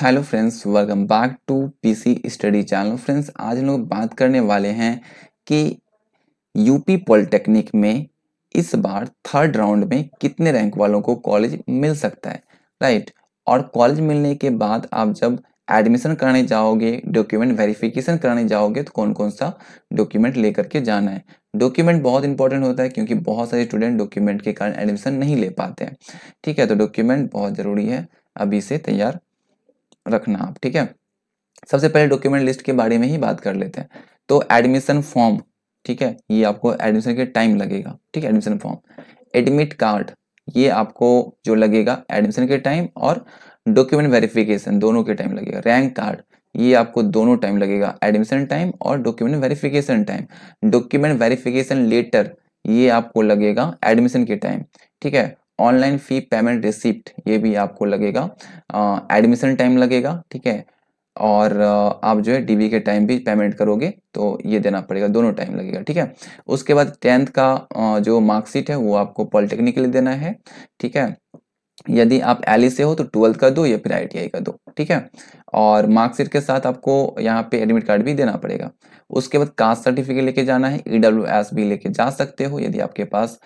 hello friends welcome back to PC study channel friends आज हम लोग बात करने वाले हैं कि यूपी पॉलिटेक्निक में इस बार थर्ड राउंड में कितने रैंक वालों को कॉलेज मिल सकता है राइट और कॉलेज मिलने के बाद आप जब एडमिशन कराने जाओगे डॉक्यूमेंट वेरिफिकेशन कराने जाओगे तो कौन कौन सा डॉक्यूमेंट लेकर के जाना है डॉक्यूमेंट बहुत इंपॉर्टेंट होता है क्योंकि बहुत सारे स्टूडेंट डॉक्यूमेंट के कारण एडमिशन नहीं ले पाते हैं ठीक है तो डॉक्यूमेंट बहुत ज़रूरी है अभी से तैयार रखना आप ठीक है सबसे पहले डॉक्यूमेंट लिस्ट के बारे में ही बात कर लेते हैं तो एडमिशन फॉर्म ठीक है ये आपको एडमिशन के टाइम लगेगा ठीक है एडमिशन फॉर्म एडमिट कार्ड ये आपको जो लगेगा एडमिशन के टाइम और डॉक्यूमेंट वेरिफिकेशन दोनों के टाइम लगेगा रैंक कार्ड ये आपको दोनों टाइम लगेगा एडमिशन टाइम और document verification time document verification letter ये आपको लगेगा एडमिशन के टाइम ठीक है ऑनलाइन फी पेमेंट रिसिप्ट ये भी आपको लगेगा एडमिशन टाइम लगेगा ठीक है और आप जो है डीबी के टाइम भी पेमेंट करोगे तो ये देना पड़ेगा दोनों टाइम लगेगा ठीक है उसके बाद टेंथ का जो मार्कशीट है वो आपको पॉलिटेक्निक के लिए देना है ठीक है यदि आप एल से e हो तो ट्वेल्थ का दो या फिर आई का दो ठीक है और मार्कशीट के साथ आपको यहाँ पे एडमिट कार्ड भी देना पड़ेगा उसके बाद कास्ट सर्टिफिकेट लेके जाना है ई डब्ल्यू एस भी लेके जा सकते हो यदि आपके पास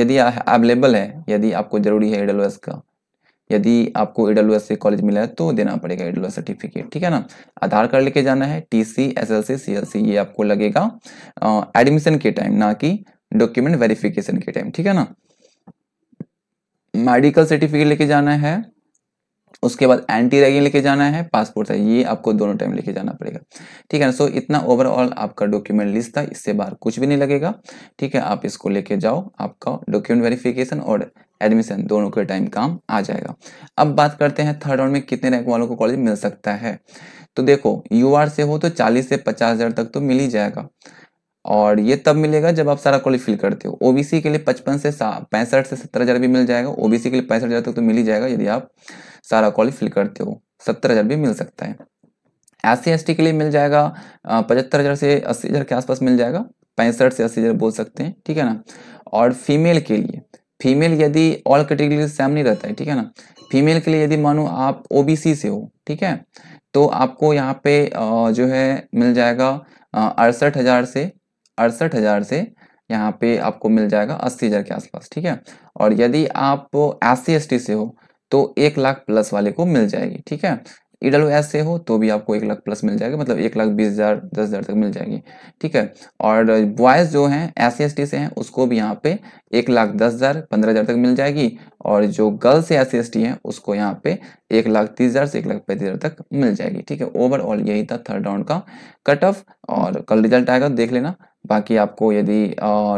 यदि अवेलेबल है यदि आपको जरूरी है ई डब्ल्यू एस का यदि आपको ई डब्ल्यू एस से कॉलेज मिला है तो देना पड़ेगा ई डब्ल्यू सर्टिफिकेट ठीक है ना आधार कार्ड लेके जाना है T C S L C C L C ये आपको लगेगा एडमिशन के टाइम ना कि डॉक्यूमेंट वेरिफिकेशन के टाइम ठीक है ना मेडिकल सर्टिफिकेट लेके जाना है उसके बाद एंटी रैगिंग लेके जाना है पासपोर्ट साइज ये आपको दोनों टाइम लेके जाना पड़ेगा ठीक है ना सो इतना ओवरऑल आपका डॉक्यूमेंट लिस्ट था इससे बाहर कुछ भी नहीं लगेगा ठीक है आप इसको लेके जाओ आपका डॉक्यूमेंट वेरिफिकेशन और एडमिशन दोनों के टाइम काम आ जाएगा अब बात करते हैं थर्ड राउंड में कितने रैंक वालों को कॉलेज मिल सकता है तो देखो यू से हो तो चालीस से पचास हज़ार तक तो मिल ही जाएगा और ये तब मिलेगा जब आप सारा कॉलेज फिल करते हो ओबीसी के लिए पचपन से पैंसठ से सत्तर हज़ार भी मिल जाएगा ओबीसी के लिए पैंसठ हज़ार तक तो मिल ही जाएगा यदि आप सारा कॉलेज फिल करते हो सत्तर हज़ार भी मिल सकता है एस सी एस टी के लिए मिल जाएगा पचहत्तर हज़ार से अस्सी हज़ार के आसपास मिल जाएगा पैंसठ से अस्सी हज़ार बोल सकते हैं ठीक है ना और फीमेल के लिए फीमेल यदि ऑल कैटेगरी से सेम नहीं रहता है ठीक है ना फीमेल के लिए यदि मानो आप ओ से हो ठीक है तो आपको यहाँ पे जो है मिल जाएगा अड़सठ हज़ार से अड़सठ हज़ार से यहाँ पे आपको मिल जाएगा अस्सी हज़ार के आसपास ठीक है और यदि आप एस सी से हो तो एक लाख प्लस वाले को मिल जाएगी ठीक है ई e एस से हो तो भी आपको एक लाख प्लस मिल जाएगा मतलब एक लाख बीस हज़ार दस हज़ार तक मिल जाएगी ठीक है और बॉयज़ जो हैं एस सी एस टी से हैं उसको भी यहाँ पे एक लाख दस हज़ार पंद्रह हज़ार तक मिल जाएगी और जो girls S C S T है उसको यहाँ पे एक लाख तीस हज़ार से एक लाख पैंतीस हज़ार तक मिल जाएगी ठीक है ओवरऑल यही था थर्ड राउंड का कट ऑफ और कल रिजल्ट आएगा देख लेना बाकी आपको यदि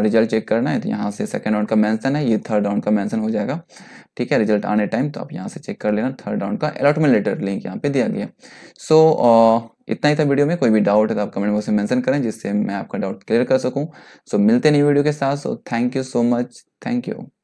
रिजल्ट चेक करना है तो यहाँ से सेकेंड राउंड का मैंसन है ये थर्ड राउंड का मैंसन हो जाएगा ठीक है रिजल्ट आने टाइम तो आप यहाँ से चेक कर लेना थर्ड राउंड का अलॉटमेंट लेटर लिंक यहाँ पे दिया गया सो so, uh, इतना ही था वीडियो में कोई भी डाउट है तो आप कमेंट बॉक्स में मेंशन करें जिससे मैं आपका डाउट क्लियर कर सकूं सो so, मिलते नहीं वीडियो के साथ so thank you so much thank you